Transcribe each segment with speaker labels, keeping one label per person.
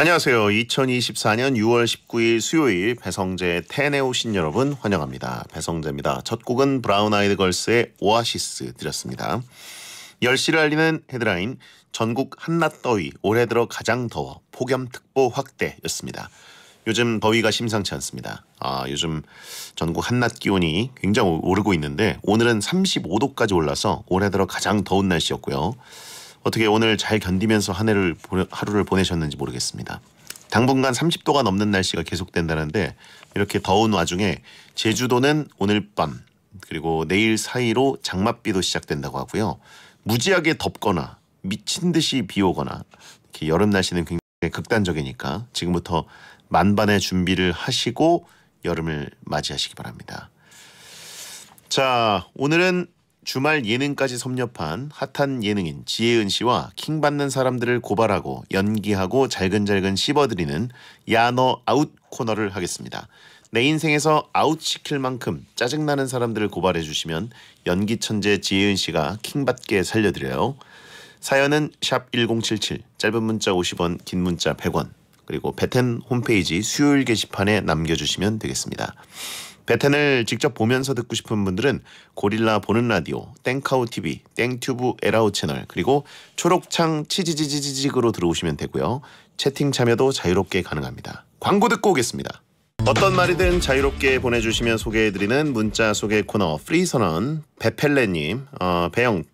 Speaker 1: 안녕하세요. 2024년 6월 19일 수요일 배성재 텐에 오신 여러분 환영합니다. 배성재입니다. 첫 곡은 브라운 아이드 걸스의 오아시스 드렸습니다. 10시를 알리는 헤드라인 전국 한낮 더위 올해 들어 가장 더워 폭염특보 확대였습니다. 요즘 더위가 심상치 않습니다. 아, 요즘 전국 한낮 기온이 굉장히 오르고 있는데 오늘은 35도까지 올라서 올해 들어 가장 더운 날씨였고요. 어떻게 오늘 잘 견디면서 한 해를 하루를 보내셨는지 모르겠습니다. 당분간 30도가 넘는 날씨가 계속된다는데 이렇게 더운 와중에 제주도는 오늘 밤 그리고 내일 사이로 장맛비도 시작된다고 하고요. 무지하게 덥거나 미친 듯이 비 오거나 이렇게 여름 날씨는 굉장히 극단적이니까 지금부터 만반의 준비를 하시고 여름을 맞이하시기 바랍니다. 자, 오늘은 주말 예능까지 섭렵한 핫한 예능인 지혜은 씨와 킹받는 사람들을 고발하고 연기하고 잘근잘근 씹어드리는 야너 아웃 코너를 하겠습니다. 내 인생에서 아웃시킬 만큼 짜증나는 사람들을 고발해 주시면 연기 천재 지혜은 씨가 킹받게 살려드려요. 사연은 샵 1077 짧은 문자 50원 긴 문자 100원 그리고 배텐 홈페이지 수요일 게시판에 남겨주시면 되겠습니다. 베텐을 직접 보면서 듣고 싶은 분들은 고릴라 보는 라디오, 땡카우 TV, 땡튜브 에라우 채널 그리고 초록창 치지지지지직으로 들어오시면 되고요. 채팅 참여도 자유롭게 가능합니다. 광고 듣고 오겠습니다. 어떤 말이든 자유롭게 보내주시면 소개해드리는 문자 소개 코너 프리선언 베펠레님, 어, 배영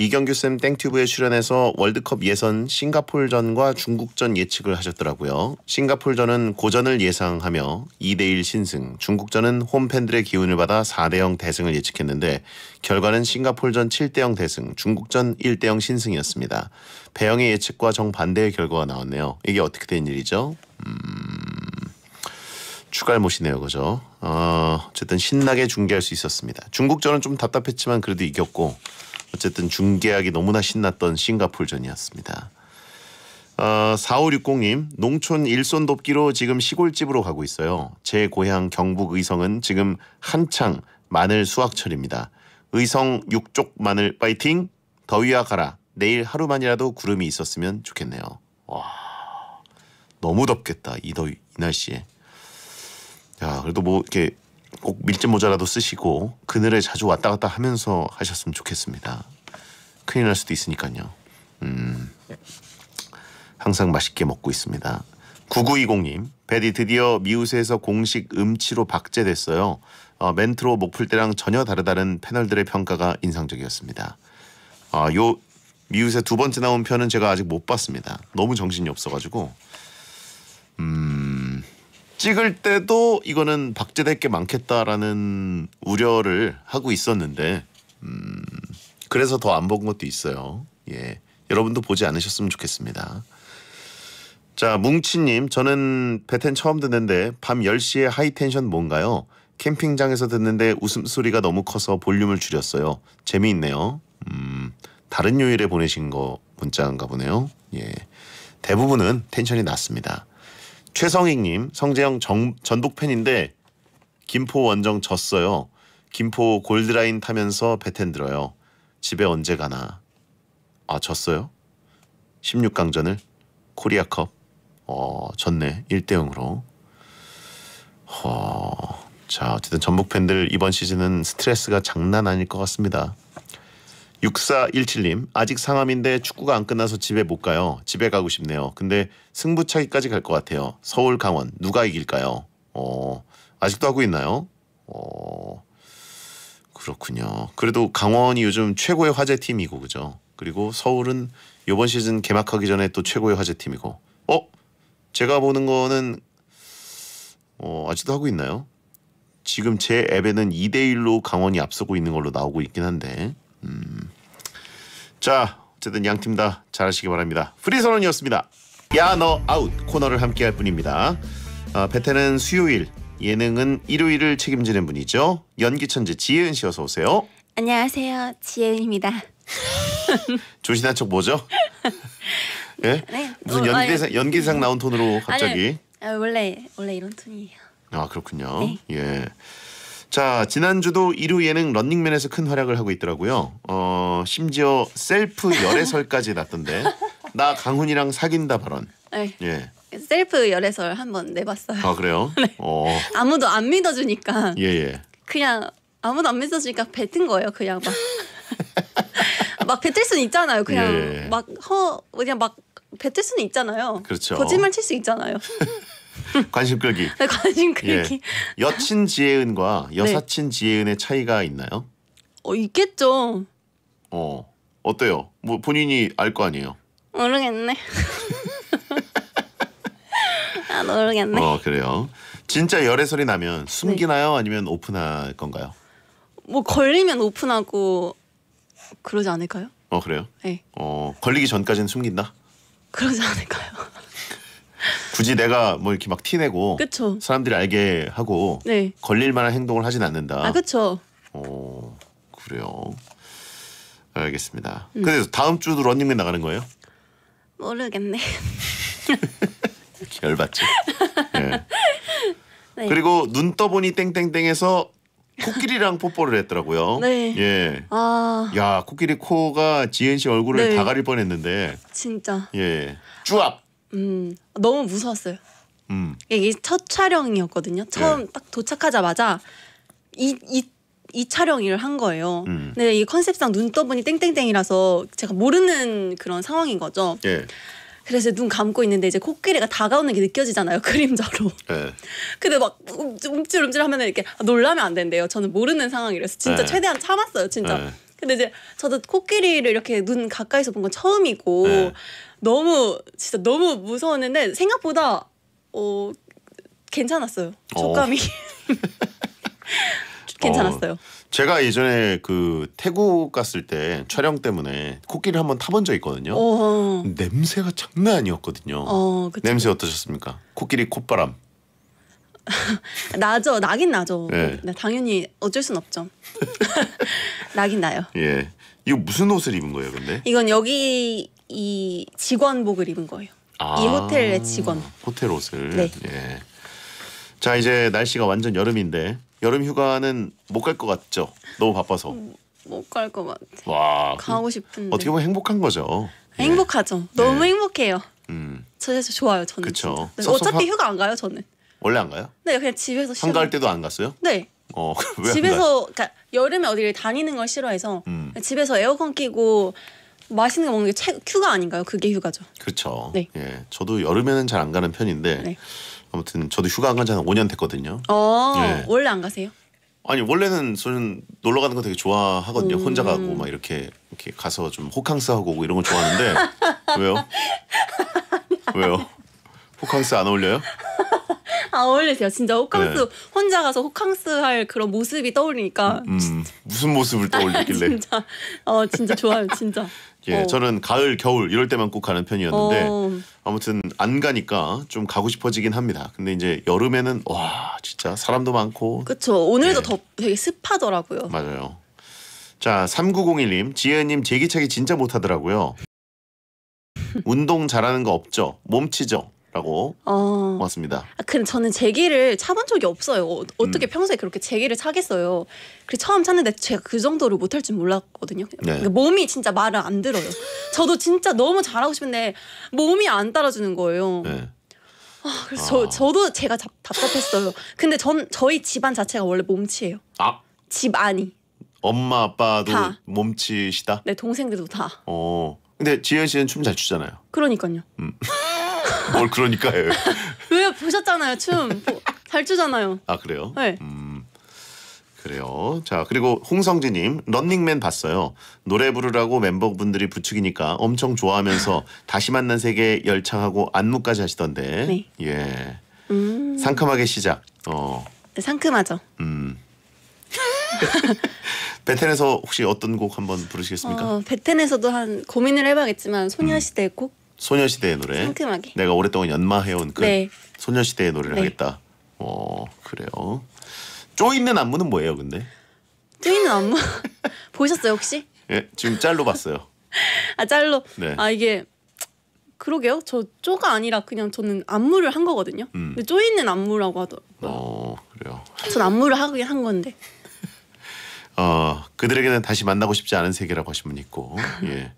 Speaker 1: 이경규 쌤 땡튜브에 출연해서 월드컵 예선 싱가폴전과 중국전 예측을 하셨더라고요. 싱가폴전은 고전을 예상하며 2대1 신승, 중국전은 홈팬들의 기운을 받아 4대0 대승을 예측했는데 결과는 싱가폴전 7대0 대승, 중국전 1대0 신승이었습니다. 배영의 예측과 정반대의 결과가 나왔네요. 이게 어떻게 된 일이죠? 음... 추갈못이네요, 그죠? 어, 어쨌든 신나게 중계할 수 있었습니다. 중국전은 좀 답답했지만 그래도 이겼고 어쨌든 중계하기 너무나 신났던 싱가폴전이었습니다. 어, 4560님 농촌 일손 돕기로 지금 시골집으로 가고 있어요. 제 고향 경북 의성은 지금 한창 마늘 수확철입니다. 의성 육쪽 마늘 파이팅 더위야 가라 내일 하루만이라도 구름이 있었으면 좋겠네요. 와 너무 덥겠다 이 더위 이 날씨에. 야 그래도 뭐 이렇게 꼭 밀짚 모자라도 쓰시고 그늘에 자주 왔다 갔다 하면서 하셨으면 좋겠습니다. 큰일 날 수도 있으니까요. 음, 항상 맛있게 먹고 있습니다. 9920님, 베디 드디어 미우새에서 공식 음치로 박제됐어요. 어, 멘트로 목풀 때랑 전혀 다르다는 패널들의 평가가 인상적이었습니다. 아, 요 미우새 두 번째 나온 편은 제가 아직 못 봤습니다. 너무 정신이 없어가지고. 음. 찍을 때도 이거는 박제될 게 많겠다라는 우려를 하고 있었는데 음, 그래서 더 안 본 것도 있어요. 예, 여러분도 보지 않으셨으면 좋겠습니다. 자, 뭉치님, 저는 배텐 처음 듣는데 밤 10시에 하이텐션 뭔가요? 캠핑장에서 듣는데 웃음소리가 너무 커서 볼륨을 줄였어요. 재미있네요. 음, 다른 요일에 보내신 거 문자인가 보네요. 예, 대부분은 텐션이 낮습니다. 최성익님 성재형 정, 전북 팬인데 김포 원정 졌어요. 김포 골드라인 타면서 배 텐 들어요. 집에 언제 가나. 아 졌어요? 16강전을 코리아컵 어 졌네 1대0으로 어, 자 어쨌든 전북 팬들 이번 시즌은 스트레스가 장난 아닐 것 같습니다. 6417님 아직 상암인데 축구가 안 끝나서 집에 못 가요. 집에 가고 싶네요. 근데 승부차기까지 갈 것 같아요. 서울 강원 누가 이길까요? 어 아직도 하고 있나요? 어 그렇군요. 그래도 강원이 요즘 최고의 화제 팀이고 그죠? 그리고 서울은 이번 시즌 개막하기 전에 또 최고의 화제 팀이고. 어 제가 보는 거는 어 아직도 하고 있나요? 지금 제 앱에는 2대 1로 강원이 앞서고 있는 걸로 나오고 있긴 한데. 음. 자 어쨌든 양팀 다 잘하시기 바랍니다. 프리선언이었습니다. 야 너 아웃 코너를 함께할 뿐입니다 어, 베테는 수요일, 예능은 일요일을 책임지는 분이죠. 연기 천재 지혜은 씨 어서 오세요.
Speaker 2: 안녕하세요, 지혜은입니다.
Speaker 1: 조신한 척 뭐죠? 예?
Speaker 2: 네. 무슨 연기상 어,
Speaker 1: 연기상 나온 톤으로 갑자기?
Speaker 2: 아니, 원래 원래 이런 톤이에요.
Speaker 1: 아 그렇군요. 네. 예. 자 지난주도 일요 예능 런닝맨에서 큰 활약을 하고 있더라고요. 어 심지어 셀프 열애설까지 났던데 나 강훈이랑 사귄다 발언. 에이. 네.
Speaker 2: 예. 셀프 열애설 한번 내봤어요.
Speaker 1: 아 그래요? 네. 어.
Speaker 2: 아무도 안 믿어주니까. 예예. 예. 그냥 아무도 안 믿어주니까 뱉은 거예요. 그냥 막. 막 뱉을 수는 있잖아요. 그냥 예. 막허 그냥 막 뱉을 수는 있잖아요. 그렇죠. 거짓말 칠 수 있잖아요.
Speaker 1: 관심 끌기.
Speaker 2: 네, 관심 예. 끌기. 예.
Speaker 1: 여친 지혜은과 네. 여사친 네. 지혜은의 차이가 있나요? 어 있겠죠. 어 어때요? 뭐 본인이 알 거 아니에요?
Speaker 2: 모르겠네. 아 모르겠네.
Speaker 1: 어 그래요. 진짜 열애 소리 나면 네. 숨기나요? 네. 아니면 오픈할 건가요?
Speaker 2: 뭐 걸리면 오픈하고 그러지 않을까요? 어 그래요? 네.
Speaker 1: 어 걸리기 전까지는 숨긴다?
Speaker 2: 그러지 않을까요?
Speaker 1: 굳이 내가 뭐 이렇게 막 티내고 그쵸. 사람들이 알게 하고 네. 걸릴 만한 행동을 하진 않는다. 아 그렇죠. 어 그래요. 알겠습니다. 음. 근데 다음 주도 런닝맨 나가는 거예요?
Speaker 2: 모르겠네.
Speaker 1: 열받지. 네. 네. 그리고 눈 떠보니 땡땡땡에서 코끼리랑 뽀뽀를 했더라고요. 네. 예.
Speaker 2: 아.
Speaker 1: 야 코끼리 코가 지은 씨 얼굴을 네. 다 가릴 뻔했는데. 진짜. 예.
Speaker 2: 쭈압. 음 너무 무서웠어요. 음. 예, 이게 첫 촬영이었거든요. 처음 네. 딱 도착하자마자 이 이, 이 촬영 일을 한 거예요. 음. 근데 이 컨셉상 눈 떠보니 땡땡땡이라서 제가 모르는 그런 상황인 거죠. 예. 그래서 눈 감고 있는데 이제 코끼리가 다가오는 게 느껴지잖아요 그림자로. 네. 근데 막 움찔움찔 하면 이렇게 놀라면 안 된대요. 저는 모르는 상황이라서 진짜 네. 최대한 참았어요 진짜. 네. 근데 이제 저도 코끼리를 이렇게 눈 가까이서 본 건 처음이고 네. 너무 진짜 너무 무서웠는데 생각보다 어 괜찮았어요. 촉감이 어.
Speaker 1: 괜찮았어요. 어, 제가 예전에 그 태국 갔을 때 촬영 때문에 코끼리를 한번 타본 적 있거든요. 어. 냄새가 장난 아니었거든요. 어, 냄새 어떠셨습니까? 코끼리 콧바람.
Speaker 2: 나죠. 나긴 나죠. 예. 당연히 어쩔 순 없죠. 나긴 나요.
Speaker 1: 예. 이거 무슨 옷을 입은 거예요, 근데?
Speaker 2: 이건 여기 이 직원복을 입은 거예요.
Speaker 1: 아, 이 호텔의 직원. 호텔 옷을. 네. 예. 자, 이제 날씨가 완전 여름인데 여름 휴가는 못 갈 것 같죠? 너무 바빠서. 음,
Speaker 2: 못갈 것 같아.
Speaker 1: 와. 가고
Speaker 2: 음, 싶은데. 어떻게
Speaker 1: 보면 행복한 거죠.
Speaker 2: 예. 행복하죠. 예. 너무 네. 행복해요. 음. 저, 진짜 좋아요, 저는.
Speaker 1: 그렇죠. 어차피 섭 휴가 안 가요, 저는. 원래 안 가요?
Speaker 2: 네, 그냥 집에서 싫어.
Speaker 1: 한가 때도 안 갔어요? 네. 어, 왜 집에서
Speaker 2: 그러니까 여름에 어디를 다니는 걸 싫어해서 음. 집에서 에어컨 끼고 맛있는 거 먹는 게 최, 큐가 아닌가요? 그게 휴가죠. 그렇죠. 네. 예,
Speaker 1: 저도 여름에는 잘 안 가는 편인데 네. 아무튼 저도 휴가 안 간지 한 5년 됐거든요.
Speaker 2: 어, 예. 원래 안 가세요?
Speaker 1: 아니 원래는 저는 놀러 가는 거 되게 좋아하거든요. 음. 혼자 가고 막 이렇게 이렇게 가서 좀 호캉스 하고 오고 이런 거 좋아하는데 왜요? 왜요? 호캉스 안 어울려요?
Speaker 2: 아, 어울리세요. 진짜 호캉스 네. 혼자 가서 호캉스 할 그런 모습이 떠올리니까 음, 음,
Speaker 1: 무슨 모습을 떠올리길래?
Speaker 2: 진짜 어 진짜 좋아요. 진짜. 예, 어.
Speaker 1: 저는 가을, 겨울 이럴 때만 꼭 가는 편이었는데 어. 아무튼 안 가니까 좀 가고 싶어지긴 합니다. 근데 이제 여름에는 와 진짜 사람도 많고.
Speaker 2: 그렇죠. 오늘도 예. 더 되게 습하더라고요.
Speaker 1: 맞아요. 자, 3901님, 지혜님 제기차기 진짜 못하더라고요. 운동 잘하는 거 없죠? 몸치죠? 라고 어. 왔습니다.
Speaker 2: 아, 근데 저는 제기를 차 본 적이 없어요. 어, 떻게 음. 평소에 그렇게 제기를 차겠어요. 처음 찾는데 제가 그 정도로 못할 줄 몰랐거든요. 네. 그러니까 몸이 진짜 말을 안 들어요. 저도 진짜 너무 잘하고 싶은데 몸이 안 따라주는 거예요. 네. 아, 그래서 아. 저, 저도 제가 답, 답답했어요. 근데 전 저희 집안 자체가 원래 몸치예요. 아. 집안이.
Speaker 1: 엄마 아빠도 다. 몸치시다. 네
Speaker 2: 동생들도 다.
Speaker 1: 어. 근데 지현 씨는 춤 잘 추잖아요.
Speaker 2: 그러니까요. 음.
Speaker 1: 뭘 그러니까요.
Speaker 2: 왜 보셨잖아요 춤. 잘 추잖아요. 아 그래요? 네. 음,
Speaker 1: 그래요. 자 그리고 홍성진님 런닝맨 봤어요. 노래 부르라고 멤버분들이 부추기니까 엄청 좋아하면서 다시 만난 세계 열창하고 안무까지 하시던데. 네. 예. 음... 상큼하게 시작. 어.
Speaker 2: 네, 상큼하죠. 음.
Speaker 1: 베텐에서 혹시 어떤 곡 한번 부르시겠습니까?
Speaker 2: 어, 베텐에서도 한 고민을 해봐야겠지만 소녀시대 음. 곡
Speaker 1: 소녀시대의 노래. 상큼하게. 내가 오랫동안 연마해온 그 네. 소녀시대의 노래를 네. 하겠다. 어 그래요. 쪼있는 안무는 뭐예요, 근데?
Speaker 2: 쪼있는 안무 보셨어요 혹시?
Speaker 1: 예, 지금 짤로 봤어요.
Speaker 2: 아 짤로. 네. 아 이게 그러게요. 저 쪼가 아니라 그냥 저는 안무를 한 거거든요. 음. 근데 쪼있는 안무라고 하더라고요. 어 그래요. 전 안무를 하긴 한 건데.
Speaker 1: 어 그들에게는 다시 만나고 싶지 않은 세계라고 하신 분 있고 예.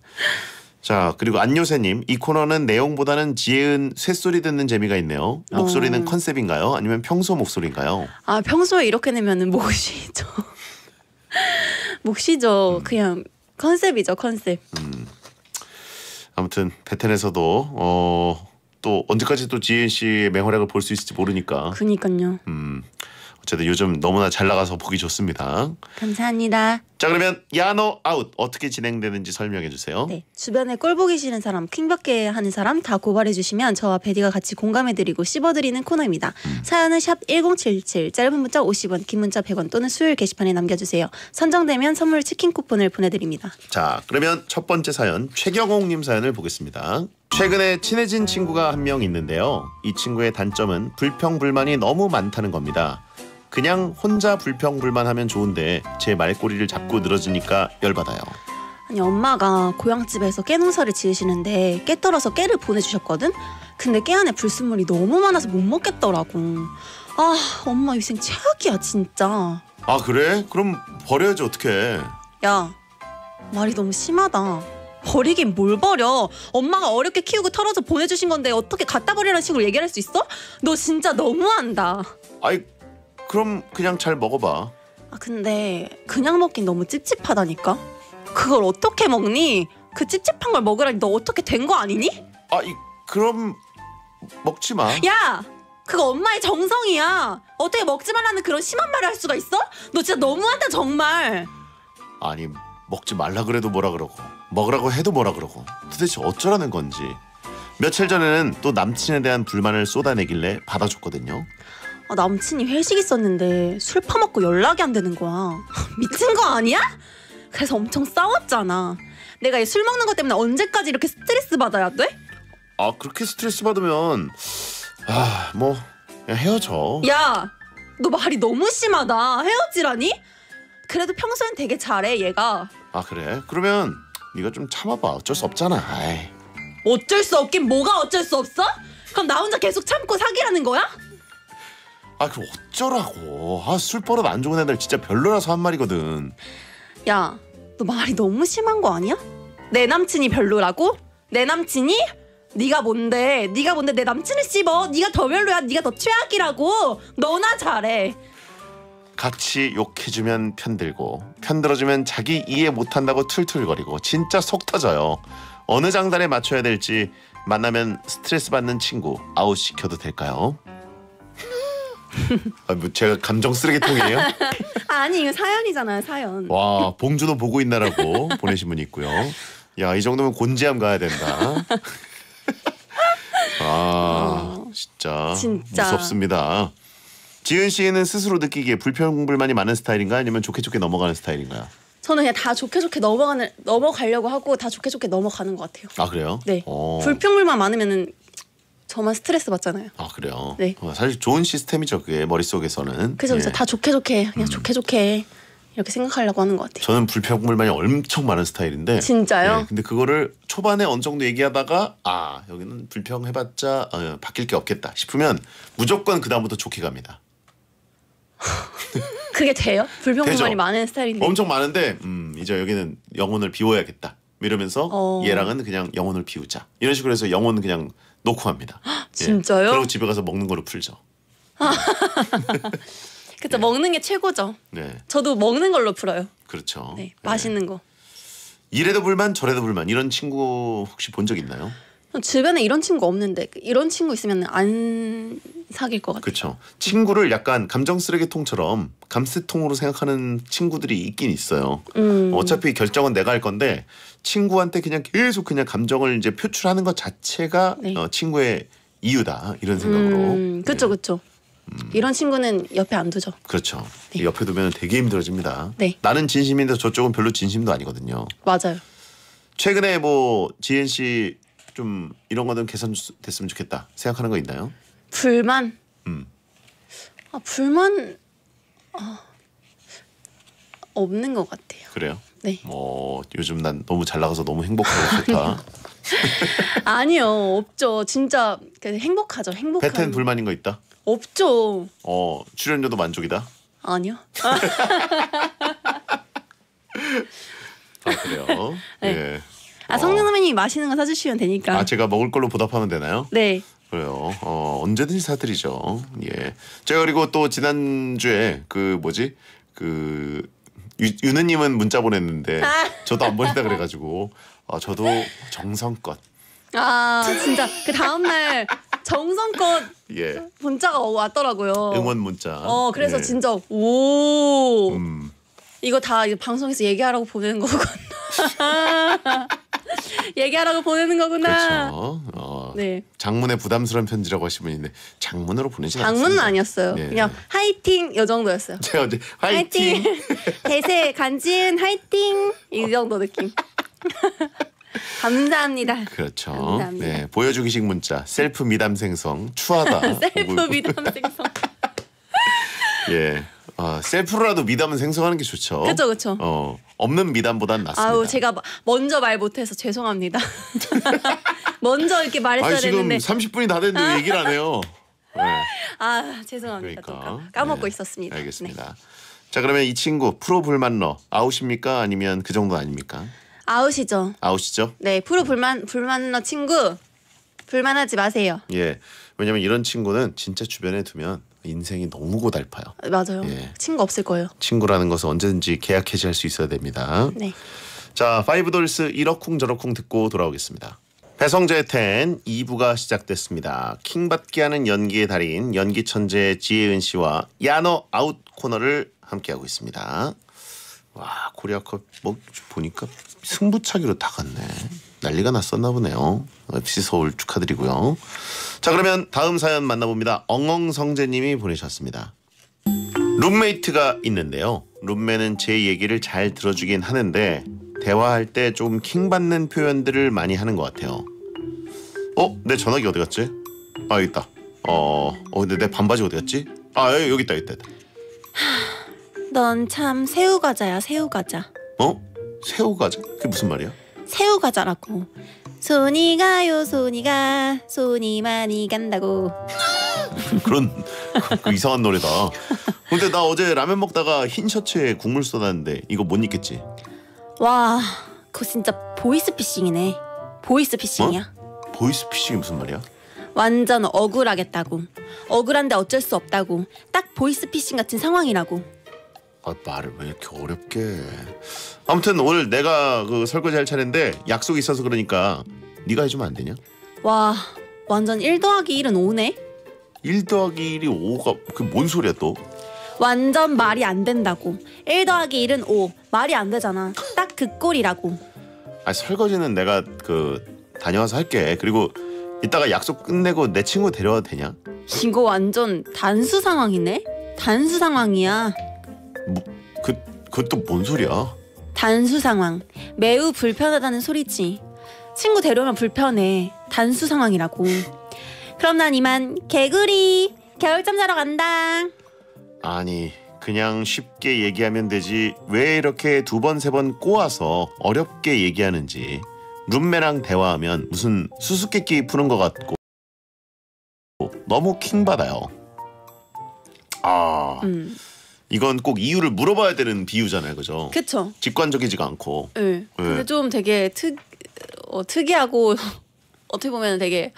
Speaker 1: 자 그리고 안요새님 이 코너는 내용보다는 지혜은 쇳소리 듣는 재미가 있네요. 목소리는 어. 컨셉인가요? 아니면 평소 목소리인가요?
Speaker 2: 아 평소에 이렇게 내면은 몫이죠. 몫이죠. 음. 그냥 컨셉이죠 컨셉. 음.
Speaker 1: 아무튼 베텐에서도 어, 또 언제까지 또 지혜은 씨의 맹활약을 볼 수 있을지 모르니까.
Speaker 2: 그니까요. 음.
Speaker 1: 어쨌든 요즘 너무나 잘 나가서 보기 좋습니다.
Speaker 2: 감사합니다.
Speaker 1: 자 그러면 야노 아웃 어떻게 진행되는지 설명해 주세요. 네,
Speaker 2: 주변에 꼴 보기 싫은 사람, 킹받게 하는 사람 다 고발해 주시면 저와 베디가 같이 공감해 드리고 씹어 드리는 코너입니다. 음. 사연은 샵 1077, 짧은 문자 50원, 긴 문자 100원 또는 수요일 게시판에 남겨 주세요. 선정되면 선물 치킨 쿠폰을 보내 드립니다.
Speaker 1: 자, 그러면 첫 번째 사연 최경옥 님 사연을 보겠습니다. 최근에 친해진 친구가 한 명 있는데요. 이 친구의 단점은 불평불만이 너무 많다는 겁니다. 그냥 혼자 불평불만하면 좋은데 제 말꼬리를 자꾸 늘어지니까 열받아요.
Speaker 2: 아니 엄마가 고향집에서 깨농사를 지으시는데 깨 떨어서 깨를 보내주셨거든? 근데 깨 안에 불순물이 너무 많아서 못 먹겠더라고. 아 엄마 위생 최악이야 진짜.
Speaker 1: 아 그래? 그럼 버려야지 어떡해.
Speaker 2: 야 말이 너무 심하다. 버리긴 뭘 버려. 엄마가 어렵게 키우고 털어서 보내주신 건데 어떻게 갖다 버리라는 식으로 얘기할 수 있어? 너 진짜 너무한다.
Speaker 1: 아이 그럼 그냥 잘 먹어봐.
Speaker 2: 아 근데 그냥 먹긴 너무 찝찝하다니까. 그걸 어떻게 먹니? 그 찝찝한 걸 먹으라니 너 어떻게 된 거 아니니? 아 이, 그럼 먹지 마. 야! 그거 엄마의 정성이야. 어떻게 먹지 말라는 그런 심한 말을 할 수가 있어? 너 진짜 너무한다 정말.
Speaker 1: 아니 먹지 말라 그래도 뭐라 그러고 먹으라고 해도 뭐라 그러고 도대체 어쩌라는 건지 며칠 전에는 또 남친에 대한 불만을 쏟아내길래 받아줬거든요.
Speaker 2: 아, 남친이 회식 있었는데 술 파먹고 연락이 안 되는 거야. 미친 거 아니야? 그래서 엄청 싸웠잖아. 내가 이 술 먹는 것 때문에 언제까지 이렇게 스트레스 받아야 돼?
Speaker 1: 아 그렇게 스트레스 받으면 아뭐 헤어져.
Speaker 2: 야, 너 말이 너무 심하다. 헤어지라니? 그래도 평소엔 되게 잘해 얘가. 아 그래? 그러면
Speaker 1: 네가 좀 참아봐. 어쩔 수 없잖아. 아이.
Speaker 2: 어쩔 수 없긴 뭐가 어쩔 수 없어? 그럼 나 혼자 계속 참고 사귀라는 거야? 아 그럼 어쩌라고
Speaker 1: 아 술버릇 안 좋은 애들 진짜 별로라서 한 말이거든
Speaker 2: 야, 너 말이 너무 심한 거 아니야? 내 남친이 별로라고? 내 남친이? 네가 뭔데? 네가 뭔데 내 남친을 씹어? 네가 더 별로야. 네가 더 최악이라고. 너나 잘해. 같이
Speaker 1: 욕해주면 편들고 편들어주면 자기 이해 못한다고 툴툴거리고 진짜 속 터져요 어느 장단에 맞춰야 될지 만나면 스트레스 받는 친구 아웃시켜도 될까요? 아, 뭐 제가 감정 쓰레기통이에요?
Speaker 2: 아니 이거 사연이잖아요 사연.
Speaker 1: 와 봉준호 보고 있나라고 보내신 분이 있고요. 야 이 정도면 곤지암 가야 된다. 아 어, 진짜, 진짜 무섭습니다. 지은 씨는 스스로 느끼기에 불평불만이 많은 스타일인가 아니면 좋게 좋게 넘어가는 스타일인가요?
Speaker 2: 저는 그냥 다 좋게 좋게 넘어가는 넘어가려고 하고 다 좋게 좋게 넘어가는 것 같아요.
Speaker 1: 아 그래요? 네. 오. 어.
Speaker 2: 불평불만 많으면은 저만 스트레스 받잖아요.
Speaker 1: 아 그래요. 네. 어, 사실 좋은 시스템이죠. 그게 머릿속에서는. 그래서 예. 다
Speaker 2: 좋게 좋게 그냥 음. 좋게 좋게 이렇게 생각하려고 하는 것 같아요.
Speaker 1: 저는 불평불만이 엄청 많은 스타일인데. 진짜요? 예, 근데 그거를 초반에 어느 정도 얘기하다가 아 여기는 불평해봤자 어, 바뀔 게 없겠다 싶으면 무조건 그 다음부터 좋게 갑니다.
Speaker 2: 그게 돼요? 불평불만이 많은 스타일인데.
Speaker 1: 엄청 많은데 음, 이제 여기는 영혼을 비워야겠다. 이러면서 어... 얘랑은 그냥 영혼을 비우자. 이런 식으로 해서 영혼 그냥 놓고 합니다
Speaker 2: 예. 진짜요?
Speaker 1: 예. 그리고 집에 가서 먹는 거로 풀죠.
Speaker 2: 그쵸 예. 먹는 게 최고죠. 네. 저도 먹는 걸로 풀어요.
Speaker 1: 그렇죠. 네, 맛있는 예. 거. 이래도 불만 저래도 불만 이런 친구 혹시 본 적 있나요?
Speaker 2: 주변에 이런 친구 없는데 그 이런 친구 있으면 안 사귈 것 같아요.
Speaker 1: 그렇죠. 친구를 약간 감정 쓰레기통처럼 감수통으로 생각하는 친구들이 있긴 있어요. 음. 어차피 결정은 내가 할 건데 친구한테 그냥 계속 그냥 감정을 이제 표출하는 것 자체가 네. 어, 친구의 이유다 이런
Speaker 2: 생각으로. 그렇죠, 그렇죠. 음. 이런 친구는 옆에 안 두죠.
Speaker 1: 그렇죠. 네. 옆에 두면 되게 힘들어집니다. 네. 나는 진심인데 저쪽은 별로 진심도 아니거든요. 맞아요. 최근에 뭐 지은 씨좀 이런 거는 개선됐으면 좋겠다 생각하는 거 있나요?
Speaker 2: 불만. 음. 아 불만. 아. 없는 것 같아요. 그래요? 네.
Speaker 1: 어, 요즘 난 너무 잘 나가서 너무 행복하고 좋다.
Speaker 2: 아니요, 없죠. 진짜 행복하죠. 행복한. 패 불만인 거 있다? 없죠.
Speaker 1: 어, 출연료도 만족이다?
Speaker 2: 아니요. 아, 그래요. 네. 예. 아 어. 성준 선배님이 마는거 사주시면 되니까. 아
Speaker 1: 제가 먹을 걸로 보답하면 되나요? 네. 그래요. 어, 언제든지 사드리죠. 예. 제가 그리고 또 지난주에 그 뭐지 그 유, 은혜님은 문자 보냈는데 아. 저도 안 보낸다 그래가지고 어, 저도 정성껏
Speaker 2: 아 진짜 그 다음날 정성껏 예. 문자가 왔더라고요. 응원
Speaker 1: 문자. 어 그래서 예.
Speaker 2: 진짜 오 음. 이거 다 방송에서 얘기하라고 보내는 거구나. 얘기하라고 보내는 거구나. 그렇죠. 어. 네.
Speaker 1: 장문의 부담스러운 편지라고 하신 분인데 장문으로 보내진 않았어요. 장문은
Speaker 2: 아니었어요. 네. 그냥 화이팅 요 정도였어요. 제가
Speaker 1: 어제 화이팅.
Speaker 2: 대세 간지은 화이팅 이 정도 느낌. 감사합니다.
Speaker 1: 그렇죠. 감사합니다. 네, 보여주기식 문자 셀프 미담 생성 추하다. 셀프 뭐.
Speaker 2: 미담 생성.
Speaker 1: 예. 아, 셀프로라도 미담은 생성하는 게 좋죠. 그렇죠, 그렇죠. 어, 없는 미담보단 낫습니다.
Speaker 2: 아우, 제가 먼저 말 못해서 죄송합니다. 먼저 이렇게 말했어야 아니, 지금 되는데. 30분이 다 됐는데 얘기를
Speaker 1: 안 해요. 네.
Speaker 2: 아, 죄송합니다. 그러니까. 까먹고 네. 있었습니다. 알겠습니다. 네.
Speaker 1: 자, 그러면 이 친구 프로 불만러 아웃입니까? 아니면 그 정도 아닙니까?
Speaker 2: 아웃이죠. 아웃이죠? 네, 프로 불만 불만러 친구 불만하지 마세요.
Speaker 1: 예, 왜냐면 이런 친구는 진짜 주변에 두면 인생이 너무 고달파요.
Speaker 2: 맞아요. 예. 친구 없을 거예요.
Speaker 1: 친구라는 것은 언제든지 계약 해지할 수 있어야 됩니다. 네. 자, 파이브돌스 1억쿵저억쿵 듣고 돌아오겠습니다. 배성재의 텐 2부가 시작됐습니다. 킹받기 하는 연기의 달인 연기 천재 지혜은 씨와 야너 아웃 코너를 함께하고 있습니다. 와 코리아컵 뭐 보니까 승부차기로 다 갔네. 난리가 났었나 보네요. FC 서울 축하드리고요. 자 그러면 다음 사연 만나봅니다. 엉엉성재님이 보내셨습니다. 룸메이트가 있는데요. 룸메는 제 얘기를 잘 들어주긴 하는데 대화할 때 좀 킹받는 표현들을 많이 하는 것 같아요. 어? 내 전화기 어디 갔지? 아 여기 있다. 어, 어 근데 내 반바지 어디 갔지? 아 여기 있다 여기 있다.
Speaker 2: 넌 참 새우 과자야 새우 과자.
Speaker 1: 어? 새우 과자? 그게 무슨 말이야?
Speaker 2: 새우 과자라고. 손이 가요 손이 가 손이 많이 간다고.
Speaker 1: 그런 그 이상한 노래다. 근데 나 어제 라면 먹다가 흰 셔츠에 국물 쏟았는데 이거 못 입겠지?
Speaker 2: 와, 그거 진짜 보이스피싱이네. 보이스피싱이야.
Speaker 1: 어? 뭐? 보이스피싱이 무슨 말이야?
Speaker 2: 완전 억울하겠다고. 억울한데 어쩔 수 없다고. 딱 보이스피싱 같은 상황이라고. 아, 말을 왜 이렇게
Speaker 1: 어렵게 아무튼 오늘 내가 그 설거지 할 차례인데 약속이 있어서 그러니까 네가 해주면 안 되냐?
Speaker 2: 와 완전 1 더하기 1은 5네
Speaker 1: 1 더하기 1이 5가 그 뭔 소리야 또?
Speaker 2: 완전 말이 안 된다고 1 더하기 1은 5 말이 안 되잖아 딱 그 꼴이라고
Speaker 1: 아 설거지는 내가 그 다녀와서 할게 그리고 이따가 약속 끝내고 내 친구 데려와도 되냐?
Speaker 2: 이거 완전 단수 상황이네 단수 상황이야
Speaker 1: 뭐, 그, 그건 또뭔 소리야?
Speaker 2: 단수 상황. 매우 불편하다는 소리지. 친구 데려오면 불편해. 단수 상황이라고. 그럼 난 이만 개구리 겨울잠 자러 간다.
Speaker 1: 아니 그냥 쉽게 얘기하면 되지 왜 이렇게 두 번 세 번 꼬아서 어렵게 얘기하는지 룸메랑 대화하면 무슨 수수께끼 푸는 것 같고 너무 킹받아요. 아 음. 이건 꼭 이유를 물어봐야 되는 비유잖아요, 그죠? 그쵸. 직관적이지가 않고. 네. 근데
Speaker 2: 좀 되게 특 어, 특이하고 어떻게 보면 되게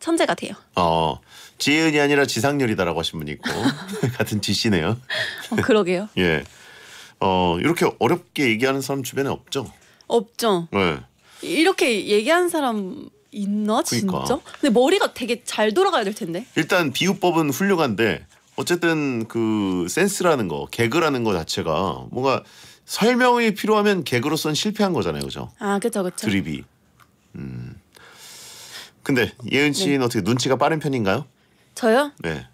Speaker 2: 천재 같아요.
Speaker 1: 어, 지은이 아니라 지상렬이다라고 하신 분 있고 같은 지씨네요. 어, 그러게요. 예. 어 이렇게 어렵게 얘기하는 사람 주변에 없죠.
Speaker 2: 없죠. 네. 이렇게 얘기하는 사람 있나 그러니까. 진짜? 근데 머리가 되게 잘 돌아가야 될 텐데.
Speaker 1: 일단 비유법은 훌륭한데 어쨌든 그 센스라는 거, 개그라는 거 자체가 뭔가 설명이 필요하면 개그로선 실패한 거잖아요, 그죠?
Speaker 2: 아, 그렇그렇 드립이.
Speaker 1: 음. 근데 예은 씨는 네. 어떻게 눈치가 빠른 편인가요? 저요? 네.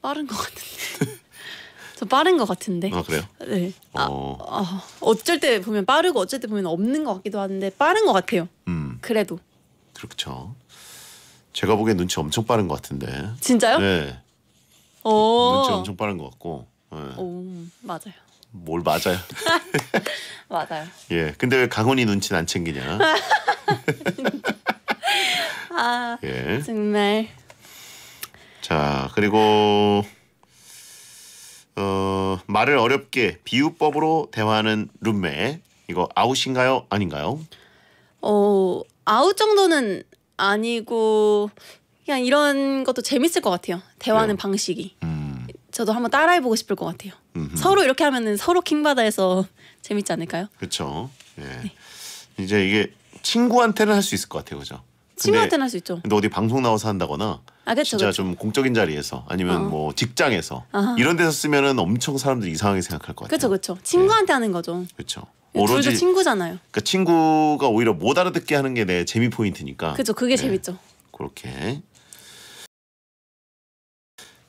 Speaker 2: 빠른 것 같은데. 저 빠른 것 같은데. 아 그래요? 네. 아, 어. 아, 아, 어쩔 때 보면 빠르고 어쩔 때 보면 없는 것 같기도 한데 빠른 것 같아요. 음. 그래도.
Speaker 1: 그렇죠. 제가 보기엔 눈치 엄청 빠른 것 같은데. 진짜요? 네.
Speaker 2: 어. 눈치 엄청
Speaker 1: 빠른 것 같고.
Speaker 2: 네. 오 맞아요.
Speaker 1: 뭘 맞아요?
Speaker 2: 맞아요.
Speaker 1: 예, 근데 왜 강훈이 눈치는 안 챙기냐?
Speaker 2: 아 예. 정말.
Speaker 1: 자 그리고 어, 말을 어렵게 비유법으로 대화하는 룸메 이거 아웃인가요 아닌가요?
Speaker 2: 어 아웃 정도는 아니고 그냥 이런 것도 재밌을 것 같아요. 대화하는 네. 방식이. 음. 저도 한번 따라해보고 싶을 것 같아요. 음흠. 서로 이렇게 하면은 서로 킹받아서 재밌지 않을까요?
Speaker 1: 그렇죠. 예. 네. 이제 이게 친구한테는 할 수 있을 것 같아요, 그죠?
Speaker 2: 친구한테는 할 수 있죠. 근데
Speaker 1: 어디 방송 나와서 한다거나 아, 그쵸, 진짜 그쵸. 좀 공적인 자리에서 아니면 어. 뭐 직장에서 아하. 이런 데서 쓰면은 엄청 사람들이 이상하게 생각할 것 같아요.
Speaker 2: 그렇죠, 그렇죠. 친구한테 네. 하는 거죠. 그렇죠. 둘도 친구잖아요.
Speaker 1: 그러니까 친구가 오히려 못 알아듣게 하는 게 내 재미 포인트니까. 그렇죠,
Speaker 2: 그게 네. 재밌죠.
Speaker 1: 그렇게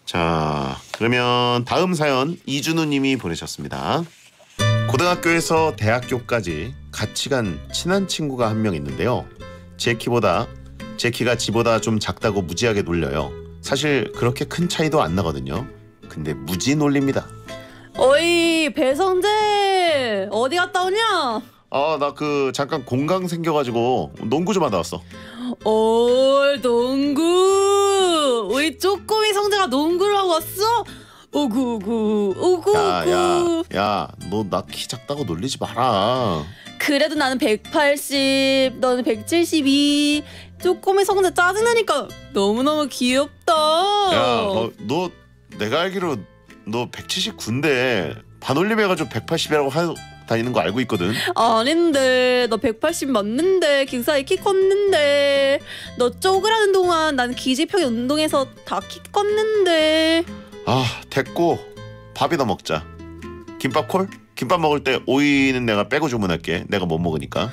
Speaker 1: 자, 그러면 다음 사연 이준우 님이 보내셨습니다. 고등학교에서 대학교까지 같이 간 친한 친구가 한 명 있는데요. 제 키보다 제 키가 지보다 좀 작다고 무지하게 놀려요. 사실 그렇게 큰 차이도 안 나거든요. 근데 무지 놀립니다.
Speaker 2: 어이 배성재 어디 갔다 오냐?
Speaker 1: 아 나 그 잠깐 공강 생겨가지고 농구 좀 하다 왔어.
Speaker 2: 올 농구 우리 쪼꼬 먹었어? 오구오구 오구오구
Speaker 1: 야너 나 키 작다고 놀리지 마라
Speaker 2: 그래도 나는 180 너는 172 조금의 성대 짜증나니까 너무너무 귀엽다 야너
Speaker 1: 너, 내가 알기로 너 179인데 반올림해가지고 180이라고 하, 다니는 거 알고 있거든.
Speaker 2: 어, 아닌데 너 180 맞는데 기사에 키 컸는데 너 쪼그라는 동안 난기지평 운동해서 다키 컸는데.
Speaker 1: 아 됐고 밥이나 먹자. 김밥 콜? 김밥 먹을 때 오이는 내가 빼고 주문할게. 내가 못 먹으니까.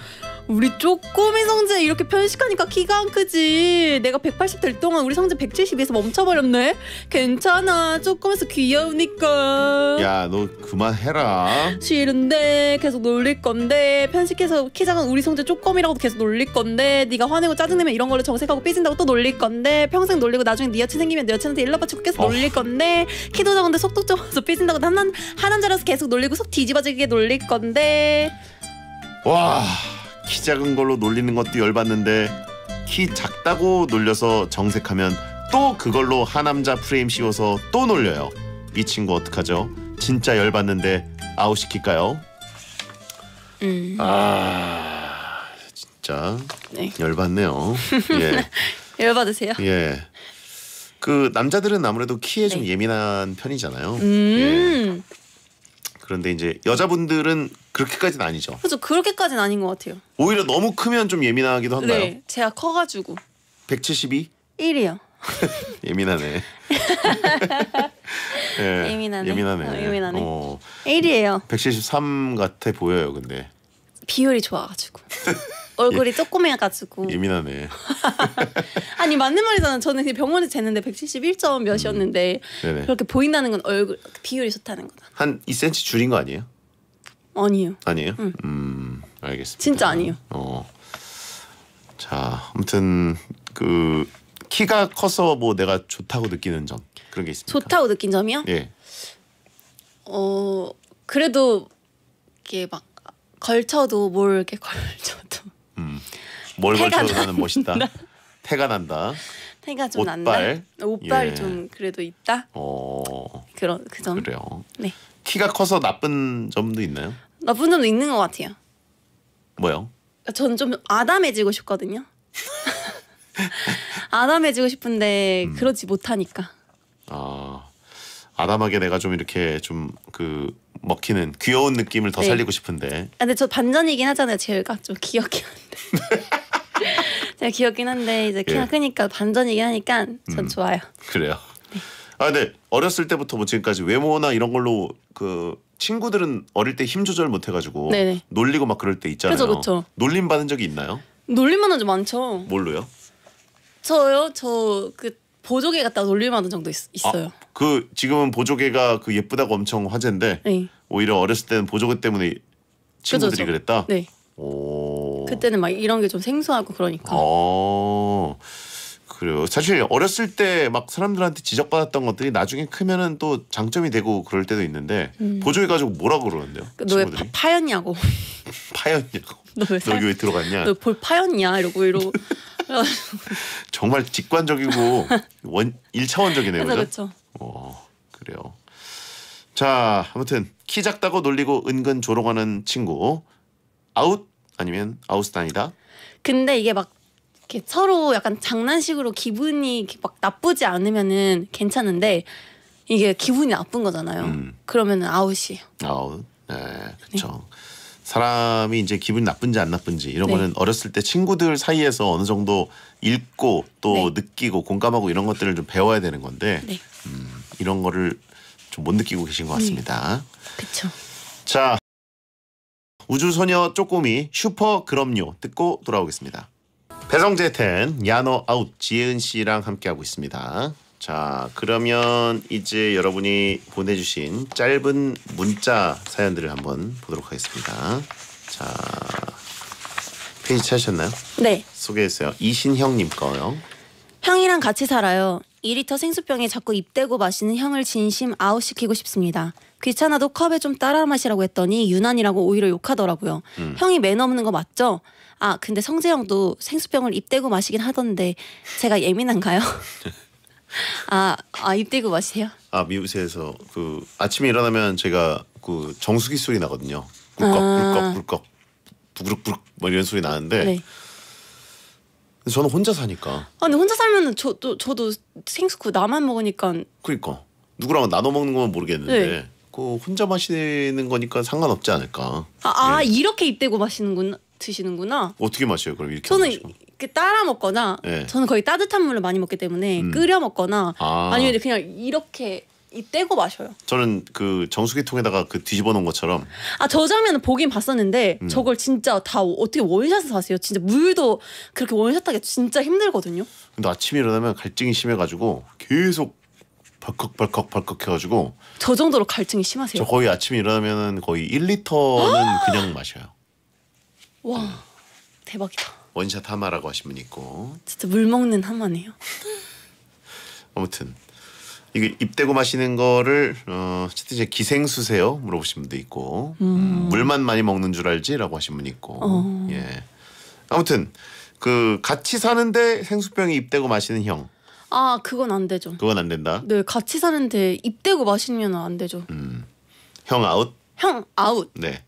Speaker 2: 우리 쪼꼬미 성재 이렇게 편식하니까 키가 안 크지. 내가 180될 동안 우리 성재 172에서 멈춰버렸네. 괜찮아. 쪼꼬면서 귀여우니까. 야,
Speaker 1: 너 그만해라.
Speaker 2: 싫은데 계속 놀릴 건데 편식해서 키 작은 우리 성재 쪼꼬미라고 계속 놀릴 건데 네가 화내고 짜증내면 이런 걸로 정색하고 삐진다고 또 놀릴 건데 평생 놀리고 나중에 네 여친 생기면 네 여친한테 일러 바치고 계속 어. 놀릴 건데 키도 작은데 속도 좁아서 삐진다고 한, 한 남자라서 계속 놀리고 속 뒤집어지게 놀릴 건데
Speaker 1: 와키 작은 걸로 놀리는 것도 열받는데 키 작다고 놀려서 정색하면 또 그걸로 하남자 프레임 씌워서 또 놀려요. 이 친구 어떡하죠? 진짜 열받는데 아웃 시킬까요? 음. 아 진짜 네. 열받네요. 예. 열받으세요? 예. 그 남자들은 아무래도 키에 네. 좀 예민한 편이잖아요.
Speaker 2: 음. 예.
Speaker 1: 그런데 이제 여자분들은 그렇게까지는 아니죠.
Speaker 2: 그렇죠. 그렇게까지는 아닌 것 같아요.
Speaker 1: 오히려 너무 크면 좀 예민하기도 네, 한가요? 네,
Speaker 2: 제가 커가지고.
Speaker 1: 172? 1이요. 예민하네. 네, 예민하네. 예민하네. 어, 예민하네. 어,
Speaker 2: 1이에요.
Speaker 1: 173 같아 보여요, 근데.
Speaker 2: 비율이 좋아가지고. 얼굴이 예, 조그매가지고 예민하네. 아니 맞는 말이잖아. 저는 병원에 재는데 1 7 1 몇이었는데 음, 그렇게 보인다는 건 얼굴 비율이 좋다는 거다.
Speaker 1: 한 2cm 줄인 거 아니에요? 아니에요. 아니에요?
Speaker 2: 응. 음, 알겠습니다. 진짜 아니에요. 어.
Speaker 1: 자, 아무튼 그 키가 커서 뭐 내가 좋다고 느끼는 점 그런 게 있습니까?
Speaker 2: 좋다고 느낀 점이요? 예. 어, 그래도 이게 막 걸쳐도 뭘 이렇게 걸쳐도
Speaker 1: 음. 뭘 걸쳐도 나는 멋있다. 태가 난다.
Speaker 2: 태가 좀 난다. 옷발이 어, 예. 좀 그래도 있다. 어. 그런 그 점. 그래요. 네.
Speaker 1: 키가 커서 나쁜 점도 있나요?
Speaker 2: 나쁜 점도 있는 것 같아요. 뭐요? 전 좀 아담해지고 싶거든요. 아담해지고 싶은데 음. 그러지 못하니까.
Speaker 1: 아 아담하게 내가 좀 이렇게 좀그 먹히는 귀여운 느낌을 더 네. 살리고 싶은데.
Speaker 2: 아, 근데 저 반전이긴 하잖아요. 제가 좀 귀엽긴 한데. 제가 귀엽긴 한데 이제 예. 키가 예. 크니까 반전이긴 하니까 전 음. 좋아요.
Speaker 1: 그래요. 네. 아 근데 어렸을 때부터 뭐 지금까지 외모나 이런 걸로 그 친구들은 어릴 때 힘 조절 못 해가지고 네네. 놀리고 막 그럴 때 있잖아요. 그쵸, 그쵸. 놀림 받은 적이 있나요?
Speaker 2: 놀림받은 적 많죠. 뭘로요? 저요? 저 그 보조개 갖다가 놀림받은 적도 있, 어요
Speaker 1: 아, 그 지금은 보조개가 그 예쁘다고 엄청 화제인데 네. 오히려 어렸을 때는 보조개 때문에
Speaker 2: 친구들이 그쵸, 그랬다. 네. 오. 그때는 막 이런 게 좀 생소하고 그러니까.
Speaker 1: 오. 어. 그래요. 사실 어렸을 때 막 사람들한테 지적받았던 것들이 나중에 크면은 또 장점이 되고 그럴 때도 있는데 음. 보조해 가지고 뭐라 그러는데요?
Speaker 2: 너왜 그 파였냐고.
Speaker 1: 파였냐고.
Speaker 2: 너왜 사... 여기 왜 들어갔냐? 너 볼 파였냐 이러고 이러고.
Speaker 1: 정말 직관적이고 원 일차원적이네요. 그렇죠. 어 그래요. 자 아무튼 키 작다고 놀리고 은근 조롱하는 친구 아웃 아니면 아웃스탄이다.
Speaker 2: 근데 이게 막 이렇게 서로 약간 장난식으로 기분이 막 나쁘지 않으면은 괜찮은데 이게 기분이 나쁜 거잖아요. 음. 그러면은 아웃이에요.
Speaker 1: 아웃. 네, 그렇죠. 네. 사람이 이제 기분 나쁜지 안 나쁜지 이런 네. 거는 어렸을 때 친구들 사이에서 어느 정도 읽고 또 네. 느끼고 공감하고 이런 것들을 좀 배워야 되는 건데 네. 음, 이런 거를 좀 못 느끼고 계신 것 네. 같습니다. 그렇죠. 자, 우주소녀 쪼꼬미 슈퍼 그럼요 듣고 돌아오겠습니다. 배성재 텐 야노 아웃 지은 씨랑 함께하고 있습니다. 자 그러면 이제 여러분이 보내주신 짧은 문자 사연들을 한번 보도록 하겠습니다. 자 페이지 찾으셨나요? 네. 소개했어요. 이신형님 거요.
Speaker 2: 형이랑 같이 살아요. 2리터 생수병에 자꾸 입대고 마시는 형을 진심 아웃시키고 싶습니다. 귀찮아도 컵에 좀 따라 마시라고 했더니 유난이라고 오히려 욕하더라고요. 음. 형이 매너 없는 거 맞죠? 아 근데 성재형도 생수병을 입대고 마시긴 하던데 제가 예민한가요? 아, 아 입대고 마세요?
Speaker 1: 아 미우새에서 그 아침에 일어나면 제가 그 정수기 소리 나거든요.
Speaker 2: 꿀꺽 아 꿀꺽
Speaker 1: 꿀꺽 부글부글륵뭐 이런 소리 나는데 네. 저는 혼자 사니까. 아
Speaker 2: 근데 혼자 살면은 저도 저도 생수 그 나만 먹으니까.
Speaker 1: 그러니까 누구랑 나눠 먹는 건 모르겠는데. 네. 그 혼자 마시는 거니까 상관없지 않을까.
Speaker 2: 아, 아 네. 이렇게 입대고 마시는구나. 드시는구나.
Speaker 1: 어떻게 마셔요? 그럼 이렇게
Speaker 2: 저는 이렇게 따라 먹거나 네. 저는 거의 따뜻한 물을 많이 먹기 때문에 음. 끓여 먹거나 아. 아니면 그냥 이렇게 이 떼고 마셔요.
Speaker 1: 저는 그 정수기통에다가 그 뒤집어 놓은 것처럼.
Speaker 2: 아 저 장면 은 보긴 봤었는데 음. 저걸 진짜 다 어떻게 원샷을 하세요? 진짜 물도 그렇게 원샷하기 진짜 힘들거든요.
Speaker 1: 근데 아침에 일어나면 갈증이 심해가지고 계속 발컥발컥발컥 해가지고.
Speaker 2: 저 정도로 갈증이 심하세요? 저
Speaker 1: 거의 아침에 일어나면 거의 1리터는 그냥 마셔요.
Speaker 2: 와 대박이다.
Speaker 1: 원샷 하마라고 하신 분 있고.
Speaker 2: 진짜 물 먹는 하마네요.
Speaker 1: 아무튼 이게 입대고 마시는 거를 어 채팅에 기생수세요 물어보신 분도 있고 음. 음, 물만 많이 먹는 줄 알지라고 하신 분 있고 어. 예 아무튼 그 같이 사는데 생수병이 입대고 마시는 형.
Speaker 2: 아 그건 안 되죠.
Speaker 1: 그건 안 된다.
Speaker 2: 네 같이 사는데 입대고 마시면 안 되죠. 음. 형 아웃. 형 아웃.
Speaker 1: 네.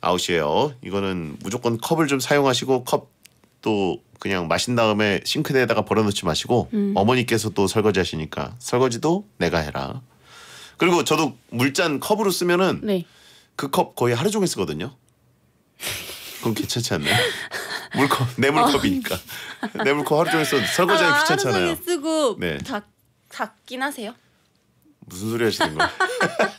Speaker 1: 아웃이에요. 이거는 무조건 컵을 좀 사용하시고 컵도 그냥 마신 다음에 싱크대에다가 버려놓지 마시고 음. 어머니께서 또 설거지 하시니까 설거지도 내가 해라. 그리고 저도 물잔 컵으로 쓰면은 네. 그컵 거의 하루 종일 쓰거든요. 그럼 괜찮지 않나요? 물컵 내 물컵이니까
Speaker 2: 어.
Speaker 1: 내 물컵 하루 종일 써도 설거지하기 아, 귀찮잖아요. 하루 종일 쓰고 네.
Speaker 2: 닦, 닦긴 하세요?
Speaker 1: 무슨 소리 하시는 거예요?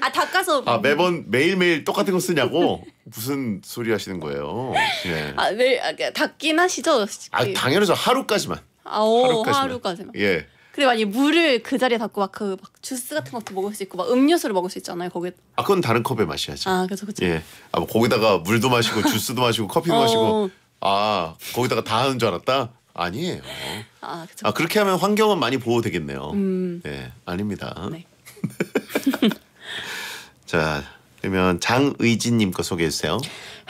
Speaker 2: 아 닦아서 아 매번
Speaker 1: 매일 매일 똑같은 거 쓰냐고 무슨 소리 하시는 거예요? 예.
Speaker 2: 아 매일 아, 닦긴 하시죠?
Speaker 1: 아 당연하죠 하루까지만.
Speaker 2: 아오 하루까지만. 하루까지만. 예. 근데 만약 물을 그 자리에 담고 막 그 막 주스 같은 것도 먹을 수 있고 막 음료수를 먹을 수 있잖아요 거기.
Speaker 1: 아 그건 다른 컵에 마셔야지. 아 그렇죠 그렇죠. 예. 아뭐 거기다가 물도 마시고 주스도 마시고 커피도 어. 마시고 아 거기다가 다 하는 줄 알았다. 아니에요. 아, 그렇죠. 아 그렇게 하면 환경은 많이 보호되겠네요. 음. 네 아닙니다. 네. 자, 그러면 장의진님 거 소개해 주세요.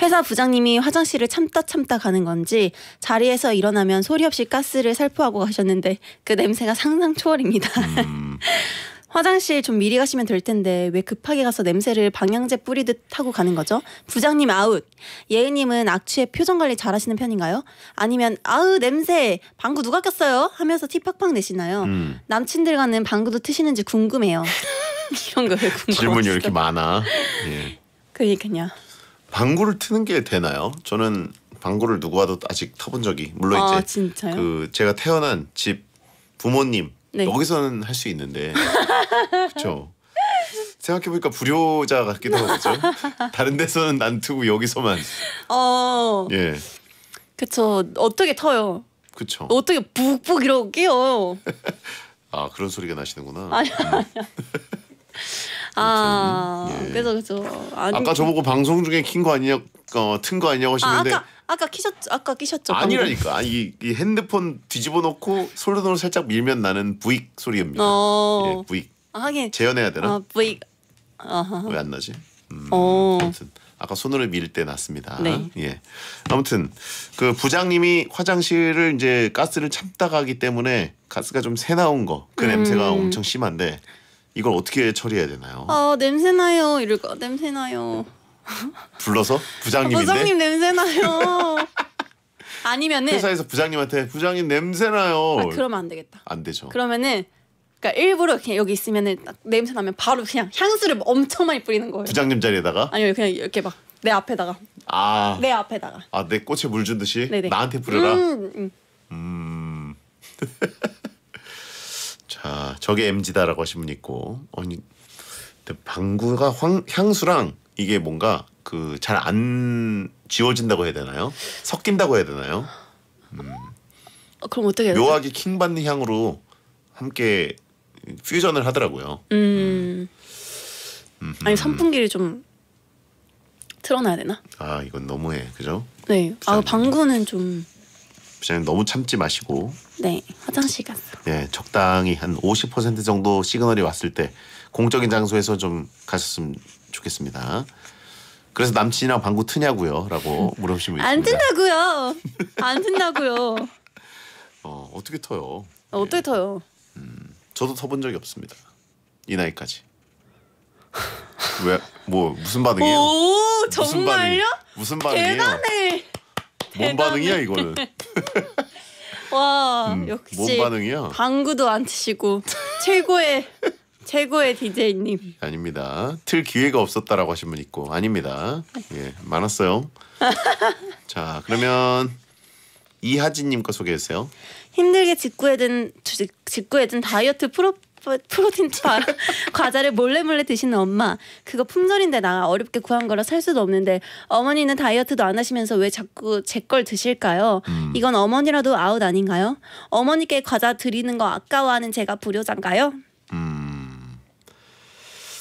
Speaker 2: 회사 부장님이 화장실을 참다 참다 가는 건지 자리에서 일어나면 소리 없이 가스를 살포하고 가셨는데 그 냄새가 상상 초월입니다. 음. 화장실 좀 미리 가시면 될 텐데 왜 급하게 가서 냄새를 방향제 뿌리듯 하고 가는 거죠? 부장님 아웃. 예은님은 악취에 표정 관리 잘하시는 편인가요? 아니면 아우 냄새 방구 누가 꼈어요? 하면서 티팍팍 내시나요? 음. 남친들과는 방구도 트시는지 궁금해요. 이런 거 질문이 이렇게
Speaker 1: 많아. 예. 그러니까요. 방구를 트는 게 되나요? 저는 방구를 누구와도 아직 타본 적이 물론 아, 이제 진짜요? 그 제가 태어난 집 부모님 네. 여기서는 할 수 있는데 그렇죠. 생각해보니까 불효자 같기도 하죠 다른 데서는 안 트고 여기서만.
Speaker 2: 어. 예. 그쵸. 어떻게 터요? 그쵸. 어떻게 북북 이러고
Speaker 1: 요아 그런 소리가 나시는구나.
Speaker 2: 아니아니 음. 아, 예. 그래서 그죠. 아까 뭐. 저보고 방송
Speaker 1: 중에 킨 거 아니냐, 어, 튼 거 아니냐고 아, 하시는데 아, 까
Speaker 2: 아까 키셨 아까 끼셨죠. 아니라니까.
Speaker 1: 아니 이, 이 핸드폰 뒤집어 놓고 솔로폰을 살짝 밀면 나는 부익 소리입니다. 어. 예, 부익.
Speaker 2: 아, 하긴 재현해야 되나? 아, 부익. 왜안 나지? 음, 어. 아무튼
Speaker 1: 아까 손으로 밀 때 났습니다. 네. 예. 아무튼 그 부장님이 화장실을 이제 가스를 참다 가기 때문에 가스가 좀 새 나온 거그 냄새가 음. 엄청 심한데 이걸 어떻게 처리해야 되나요?
Speaker 2: 아 냄새나요 이럴 거 냄새나요.
Speaker 1: 불러서 부장님인데. 부장님
Speaker 2: 냄새나요. 아니면은 회사에서
Speaker 1: 부장님한테 부장님 냄새나요. 아, 그러면 안 되겠다. 안 되죠.
Speaker 2: 그러면은 그러니까 일부러 그냥 여기 있으면은 냄새 나면 바로 그냥 향수를 엄청 많이 뿌리는 거예요. 부장님 자리에다가? 아니요 그냥 이렇게 막 내 앞에다가.
Speaker 1: 아. 내 앞에다가. 아 내 꽃에 물준 듯이 네네. 나한테 뿌려라.
Speaker 2: 음. 음. 음.
Speaker 1: 자, 저게 MG다라고 하신 분 있고. 아니, 방구가 황, 향수랑 이게 뭔가 그 잘 안 지워진다고 해야 되나요? 섞인다고 해야 되나요? 음.
Speaker 2: 어, 그럼 어떻게 해요? 묘하게
Speaker 1: 킹 받는 향으로 함께 퓨전을 하더라고요.
Speaker 2: 음. 음. 아니 선풍기를 좀 틀어놔야 되나?
Speaker 1: 아 이건 너무해, 그죠?
Speaker 2: 네. 아, 부장님. 아 방구는 좀.
Speaker 1: 부장님 너무 참지 마시고
Speaker 2: 네, 화장실 갔어.
Speaker 1: 요 예, 적당히 한 50% 정도 시그널이 왔을 때 공적인 장소에서 좀 가셨으면 좋겠습니다. 그래서 남친이랑 방구 트냐고요라고 물어보시면
Speaker 2: 안 튼다고요. 안 튼다고요.
Speaker 1: 어, 어떻게 터요?
Speaker 2: 어, 예. 어떻게 터요?
Speaker 1: 음, 저도 터본 적이 없습니다. 이 나이까지. 왜? 뭐 무슨 반응이에요? 오, 정말요? 무슨 반응이에요? 대단해. 뭔 대단해. 반응이야 이거는?
Speaker 2: 와 음, 역시 뭔 반응이야? 방구도 안 치시고 최고의 최고의 DJ님.
Speaker 1: 아닙니다. 틀 기회가 없었다라고 하신 분 있고 아닙니다. 예 많았어요. 자 그러면 이하진님 거 소개해주세요.
Speaker 2: 힘들게 직구해든 직구해든 다이어트 프로 프로틴 바, 과자를 몰래 몰래 드시는 엄마 그거 품절인데 나 어렵게 구한 거라 살 수도 없는데 어머니는 다이어트도 안 하시면서 왜 자꾸 제 걸 드실까요? 음. 이건 어머니라도 아웃 아닌가요? 어머니께 과자 드리는 거 아까워하는 제가 불효자인가요? 음.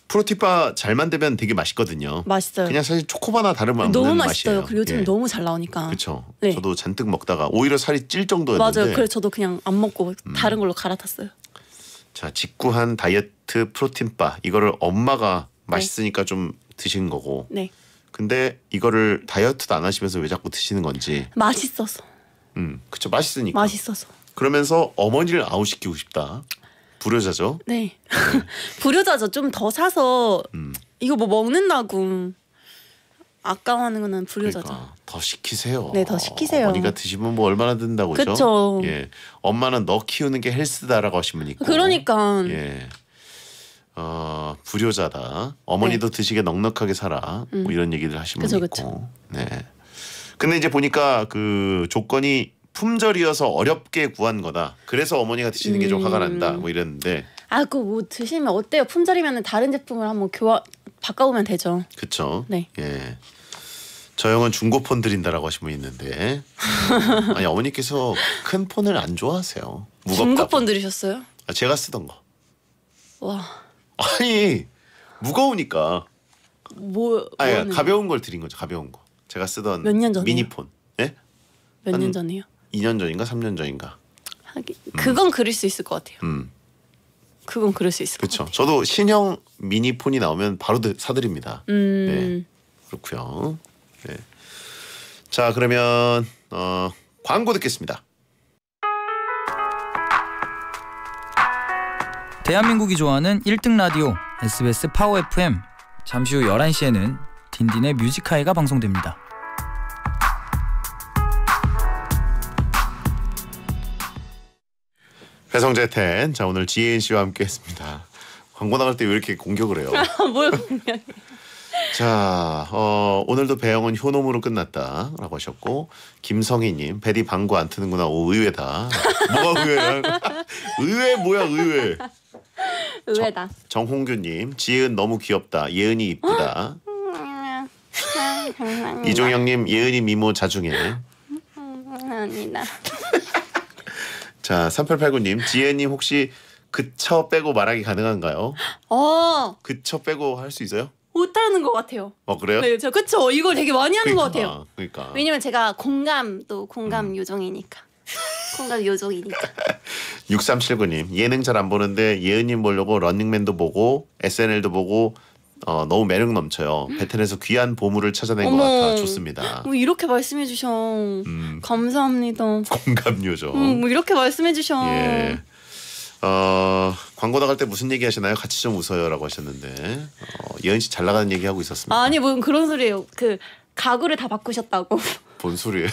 Speaker 1: 프로티바잘 만들면 되게 맛있거든요. 맛있어요. 그냥 사실 초코바나 다름없는 맛이에요. 너무 맛있어요. 요 그리고 요즘 예.
Speaker 2: 너무 잘 나오니까. 그렇죠. 네.
Speaker 1: 저도 잔뜩 먹다가 오히려 살이 찔 정도였는데. 맞아요. 그래서
Speaker 2: 저도 그냥 안 먹고 음. 다른 걸로 갈아탔어요.
Speaker 1: 자 직구한 다이어트 프로틴바 이거를 엄마가 네. 맛있으니까 네. 좀 드신 거고. 네. 근데 이거를 다이어트도 안 하시면서 왜 자꾸 드시는 건지.
Speaker 2: 맛있어서.
Speaker 1: 음, 그쵸 맛있으니까. 맛있어서. 그러면서 어머니를 아웃시키고 싶다. 불효자죠.
Speaker 2: 네. 네. 불효자죠. 좀 더 사서 음. 이거 뭐 먹는다고. 아까워하는 거는 불효자죠. 그러니까
Speaker 1: 더 시키세요. 네,
Speaker 2: 더 시키세요. 어머니가
Speaker 1: 드시면 뭐 얼마나 든다고 그렇죠. 예, 엄마는 너 키우는 게 헬스다라고 하시면 있고.
Speaker 2: 그러니까.
Speaker 1: 예. 어 불효자다. 어머니도 네. 드시게 넉넉하게 살아. 뭐 음. 뭐 이런 얘기를 하시면
Speaker 2: 그쵸, 있고. 그쵸.
Speaker 1: 네. 근데 이제 보니까 그 조건이 품절이어서 어렵게 구한 거다. 그래서 어머니가 드시는 음. 게좀 화가 난다. 음. 뭐 이랬는데.
Speaker 2: 아, 그 뭐 드시면 어때요? 품절이면 다른 제품을 한번 교환 바꿔보면 되죠. 그렇죠. 네. 예.
Speaker 1: 저 형은 중고폰 드린다라고 하신 분이 있는데 아니 어머니께서 큰 폰을 안 좋아하세요.
Speaker 2: 무겁다. 중고폰 들으셨어요?
Speaker 1: 아, 제가 쓰던 거. 와. 아니 무거우니까.
Speaker 2: 뭐? 아니 뭐 아, 예, 가벼운
Speaker 1: 걸 드린 거죠. 가벼운 거. 제가 쓰던 몇년전 미니폰. 예? 몇 년 전이요? 2년 전인가 3년 전인가.
Speaker 2: 하기 음. 그건 음. 그릴 수 있을 것 같아요. 음. 그건 그럴 수 있을
Speaker 1: 그쵸. 것 같아요. 그렇죠. 저도 신형 미니폰이 나오면 바로 사드립니다.
Speaker 2: 음.
Speaker 1: 네. 그렇고요. 네. 자 그러면 어, 광고 듣겠습니다.
Speaker 2: 대한민국이 좋아하는 1등 라디오 SBS 파워 FM 잠시 후 11시에는 딘딘의 뮤직하이가 방송됩니다.
Speaker 1: 배성재 텐. 자 오늘 지혜인 씨와 함께했습니다. 광고 나갈 때 왜 이렇게 공격을 해요?
Speaker 2: 뭘공격
Speaker 1: 자, 어, 오늘도 배영은 효놈으로 끝났다라고 하셨고 김성희님 배디 방구 안 트는구나. 오 의외다. 뭐가 의외야? 의외 뭐야 의외? 의외다. 정, 홍규님 지은 너무 귀엽다. 예은이 이쁘다.
Speaker 2: 이종영님
Speaker 1: 예은이 미모 자중해.
Speaker 2: 감사합니다.
Speaker 1: 자, 3889님 지혜님 혹시 그쳐 빼고 말하기 가능한가요?
Speaker 2: 어.
Speaker 1: 그쳐 빼고 할 수 있어요?
Speaker 2: 못하는 것 같아요.
Speaker 1: 어 그래요? 네, 저 그쵸. 이걸 되게 많이 하는 그러니까, 같아요. 그러니까.
Speaker 2: 왜냐면 제가 공감 또 공감 음. 요정이니까. 공감 요정이니까.
Speaker 1: 6379님 예능 잘 안 보는데 예은님 보려고 런닝맨도 보고 SNL도 보고 어, 너무 매력 넘쳐요. 음. 베트에서 귀한 보물을 찾아낸 어머, 것 같아 좋습니다. 뭐
Speaker 2: 이렇게 말씀해 주셔. 음. 감사합니다.
Speaker 1: 공감요죠. 음,
Speaker 2: 뭐 이렇게 말씀해 주셔. 예.
Speaker 1: 어 광고 나갈 때 무슨 얘기 하시나요? 같이 좀 웃어요라고 하셨는데 어, 예은 씨잘 나가는 얘기 하고 있었습니다.
Speaker 2: 아니 뭐 그런 소리예요. 그 가구를 다 바꾸셨다고.
Speaker 1: 뭔 소리예요?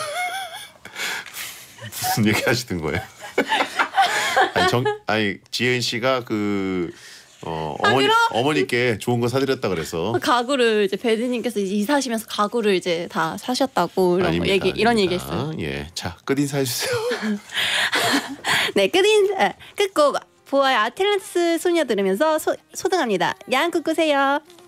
Speaker 1: 무슨 얘기 하시는 거예요? 아니, 정, 아니 지은 씨가 그 어, 아, 어머니, 아, 어머니께 좋은 거 사드렸다 그래서 어,
Speaker 2: 가구를 이제 배드님께서 이사하시면서 가구를 이제 다 사셨다고 이런 아닙니다, 얘기 아닙니다. 이런 얘기했어요. 예,
Speaker 1: 자끝 인사해 주세요.
Speaker 2: 네, 끝 인사 아, 끝곡 보아의 아틀란스 소녀 들으면서 소, 소등합니다. 양 끄끄세요.